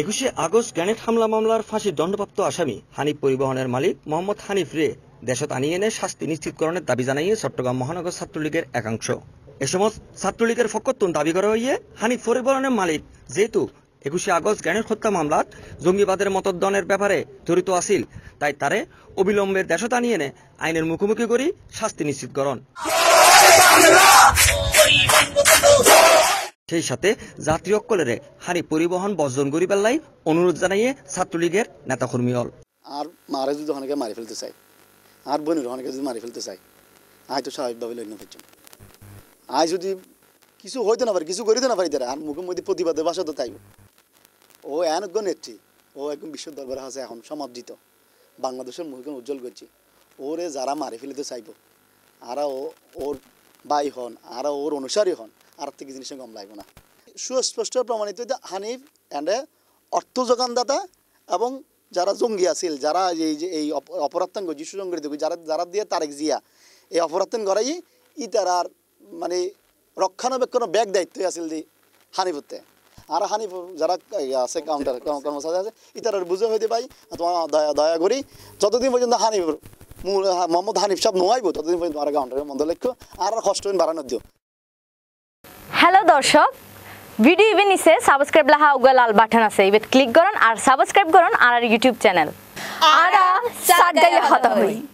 একুশে August Granit হামলা মামলার ফাঁসির দণ্ডপ্রাপ্ত আসামি হানিফ পরিবহনের মালিক মোহাম্মদ হানিফ রে দেশত আনিয়ে এনে শাস্তি নিশ্চিতকরণের দাবি জানিয়ে চট্টগ্রাম মহানগর ছাত্রলীগের একাংশ এ সময় ছাত্রলীগের ফকত্তন দাবি করা হইয়ে হানিফ পরিবহনের মালিক যেহেতু একুশে আগস্ট গ্যানের হত্যা মামলাত জঙ্গিবাদের মতদ্দনের ব্যাপারে জড়িত আসিল তাই তারে অবিলম্বে দেশত আনিয়ে এনে আইনের মুখোমুখি করি শাস্তি নিশ্চিতকরণ সেই সাথে জাতীয় কলেরে হানি পরিবহন বর্জন করি পেল্লাই অনুরোধ জানাইয়ে ছাত্রলীগের হল আর মারে যদি অনেকে মারি ফেলতে চাই আর বোনের অনেকে যদি মারি ফেলতে চাই আয় তো স্বাভাবিকভাবে লগ্ন ফেলছেন আয় যদি কিছু হইতে না পারে কিছু করিতে না পারি তারা আর মুখে মধ্যে প্রতিবাদে বাসা তো তাই ও এনজ্ঞ নেত্রী ও একদম বিশ্ব দরবার আছে এখন সমাদৃত বাংলাদেশের মুখে উজ্জ্বল করছি ওরে যারা মারি ফেলিতে চাইব আর ওর ভাই হন আর ওর অনুসারী হন আর থেকে জিনিসে কম লাগবে না সুস্পষ্ট প্রমাণিত যে হানিফ অ্যান্ড অর্থ যোগানদাতা এবং যারা জঙ্গি আছিল যারা এই যে এই অপরাধাঙ্গ যিশু জঙ্গিত যারা যারা দিয়ে তারেক জিয়া এই অপরাধান করাই ই তার মানে রক্ষণাবেক্ষণ ব্যাগ দায়িত্ব আছিল যে হানিফতে আর হানি যারা আছে কাউন্টার কর্মচারী আছে ইতারার বুঝে হইতে পাই তোমার দয়া দয়া করি যতদিন পর্যন্ত হানিফ মোহাম্মদ হানিফ সাহেব নোয়াইব ততদিন পর্যন্ত আমার কাউন্টারের মন্দ লক্ষ্য আর কষ্ট বাড়ানোর দিও হ্যালো দর্শক ভিডিও ইভেন নিচে সাবস্ক্রাইব লাহা উগা লাল বাটন আছে ইভেন ক্লিক করুন আর সাবস্ক্রাইব করুন আর ইউটিউব চ্যানেল আর সাগাইয়া হতা হই